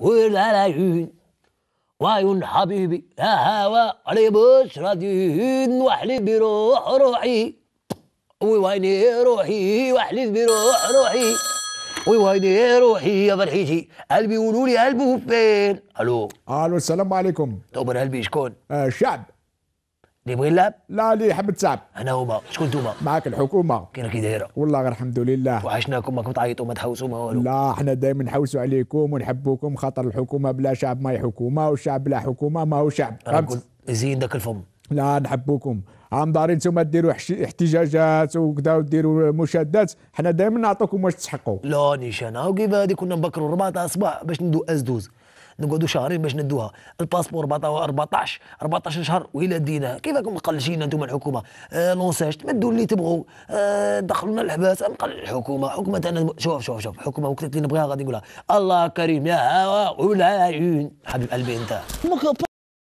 ولا العيون حبيبي يا هوا علي بشرتين واحلف بروح روحي وويني روحي واحلف بروح روحي وويني روحي يا فرحتي قلبي قولوا لي قلبه فين الو الو السلام عليكم طب قلبي شكون؟ الشعب آه، اللي يبغي يلعب لا اللي يحب تسعب انا هما شكون نتوما معاك الحكومه كاين كي دايره والله غير الحمد لله وعشناكم ماكم تعيطوا ما تحوسوا ما والو لا احنا دائما نحوسوا عليكم ونحبوكم خاطر الحكومه بلا شعب ما هي حكومه والشعب بلا حكومه ما هو شعب فهمت زين داك الفم لا نحبوكم عم دارين نتوما ديروا احتجاجات وكذا وديروا مشادات حنا دائما نعطوكم واش تستحقوا لا نيشان هاو كيف هذه كنا نبكروا 4 تاع الصباح باش ندو ازدوز نقعدوا شهرين باش ندوها الباسبور 14 14 شهر والى كيف كيفاكم مقلشين انتم الحكومه آه لونساج تمدوا اللي تبغوا آه دخلونا الحباس نقل الحكومه حكومه انا شوف شوف شوف حكومه وقت اللي نبغيها غادي نقولها الله كريم يا ولا عيون حبيب قلبي انت